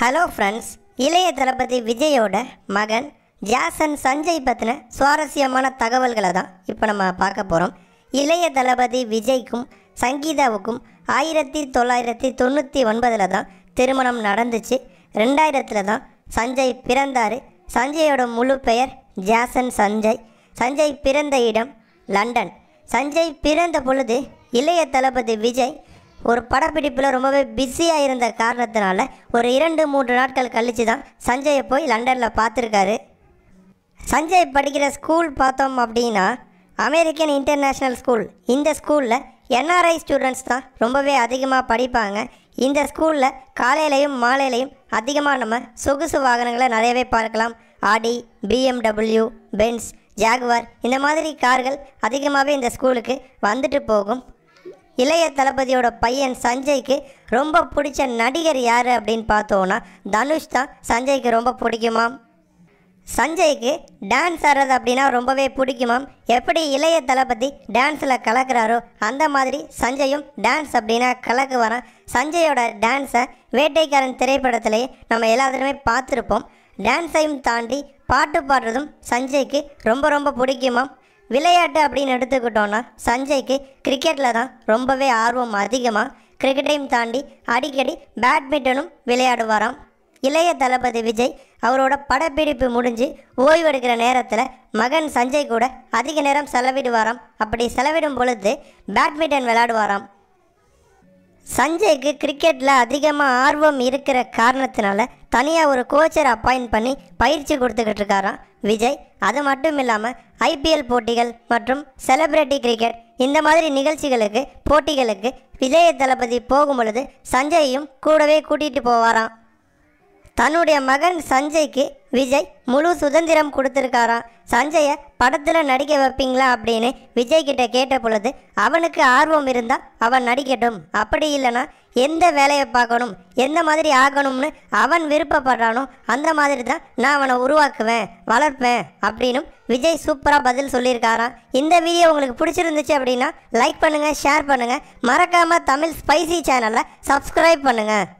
hello friends இளைய தளபதி விஜயோட மகன் ஜாசன் சஞ்சய் பற்றின சுவாரஸ்யமான தகவல்களை தான் இப்போ நம்ம பார்க்க போகிறோம் இளைய தளபதி விஜய்க்கும் சங்கீதாவுக்கும் ஆயிரத்தி தொள்ளாயிரத்தி தொண்ணூற்றி ஒன்பதில் தான் திருமணம் நடந்துச்சு ரெண்டாயிரத்தில் தான் சஞ்சய் பிறந்தார் சஞ்சயோட முழு பெயர் ஜாசன் சஞ்சய் சஞ்சய் பிறந்த இடம் லண்டன் சஞ்சய் பிறந்த பொழுது இளைய தளபதி விஜய் ஒரு படப்பிடிப்பில் ரொம்பவே பிஸியாக இருந்த காரணத்தினால ஒரு இரண்டு மூன்று நாட்கள் கழித்து தான் சஞ்சயை போய் லண்டனில் பார்த்துருக்காரு சஞ்சய் படிக்கிற ஸ்கூல் பார்த்தோம் அப்படின்னா அமெரிக்கன் இன்டர்நேஷ்னல் ஸ்கூல் இந்த ஸ்கூலில் என்ஆர்ஐ ஸ்டூடெண்ட்ஸ் தான் ரொம்பவே அதிகமாக படிப்பாங்க இந்த ஸ்கூலில் காலையிலையும் மாலையிலையும் அதிகமாக நம்ம சொகுசு வாகனங்களை நிறையவே பார்க்கலாம் ஆடி பிஎம்டபிள்யூ பென்ஸ் ஜாகுவார் இந்த மாதிரி கார்கள் அதிகமாகவே இந்த ஸ்கூலுக்கு வந்துட்டு போகும் இளைய தளபதியோட பையன் சஞ்சய்க்கு ரொம்ப பிடிச்ச நடிகர் யார் அப்படின்னு பார்த்தோன்னா தனுஷ் தான் சஞ்சய்க்கு ரொம்ப பிடிக்குமாம் சஞ்சய்க்கு டான்ஸ் ஆடுறது அப்படின்னா ரொம்பவே பிடிக்குமாம் எப்படி இளைய தளபதி டான்ஸில் கலக்கிறாரோ அந்த மாதிரி சஞ்சயும் டான்ஸ் அப்படின்னா கலக்கு வரான் சஞ்சயோட டான்ஸை வேட்டைக்காரன் திரைப்படத்திலேயே நம்ம எல்லாத்துலேயுமே பார்த்துருப்போம் டான்ஸையும் தாண்டி பாட்டு பாடுறதும் சஞ்சய்க்கு ரொம்ப ரொம்ப பிடிக்குமாம் விளையாட்டு அப்படின்னு எடுத்துக்கிட்டோன்னா சஞ்சய்க்கு கிரிக்கெட்டில் தான் ரொம்பவே ஆர்வம் அதிகமாக கிரிக்கெட்டையும் தாண்டி அடிக்கடி பேட்மிண்டனும் விளையாடுவாராம் இளைய தளபதி விஜய் அவரோட படப்பிடிப்பு முடிஞ்சு ஓய்வெடுக்கிற நேரத்தில் மகன் சஞ்சய் கூட அதிக நேரம் செலவிடுவாராம் அப்படி செலவிடும் பொழுது பேட்மிண்டன் விளையாடுவாராம் சஞ்சய்க்கு கிரிக்கெட்டில் அதிகமாக ஆர்வம் இருக்கிற காரணத்தினால தனியாக ஒரு கோச்சர் அப்பாயின்ட் பண்ணி பயிற்சி கொடுத்துக்கிட்டு இருக்காராம் விஜய் அது மட்டும் இல்லாமல் ஐபிஎல் போட்டிகள் மற்றும் செலிப்ரிட்டி கிரிக்கெட் இந்த மாதிரி நிகழ்ச்சிகளுக்கு போட்டிகளுக்கு விஜய தளபதி போகும் பொழுது சஞ்சயையும் கூடவே கூட்டிகிட்டு போவாராம் தன்னுடைய மகன் சஞ்சய்க்கு விஜய் முழு சுதந்திரம் கொடுத்துருக்காராம் சஞ்சய படத்தில் நடிக்க வைப்பீங்களா அப்படின்னு விஜய் கிட்ட கேட்ட பொழுது அவனுக்கு ஆர்வம் இருந்தால் அவன் நடிக்கட்டும் அப்படி இல்லைன்னா எந்த வேலையை பார்க்கணும் எந்த மாதிரி ஆகணும்னு அவன் விருப்பப்படுறானோ அந்த மாதிரி தான் நான் அவனை உருவாக்குவேன் வளர்ப்பேன் அப்படின்னும் விஜய் சூப்பராக பதில் சொல்லியிருக்காராம் இந்த வீடியோ உங்களுக்கு பிடிச்சிருந்துச்சு அப்படின்னா லைக் பண்ணுங்கள் ஷேர் பண்ணுங்கள் மறக்காமல் தமிழ் ஸ்பைசி சேனலை சப்ஸ்கிரைப் பண்ணுங்கள்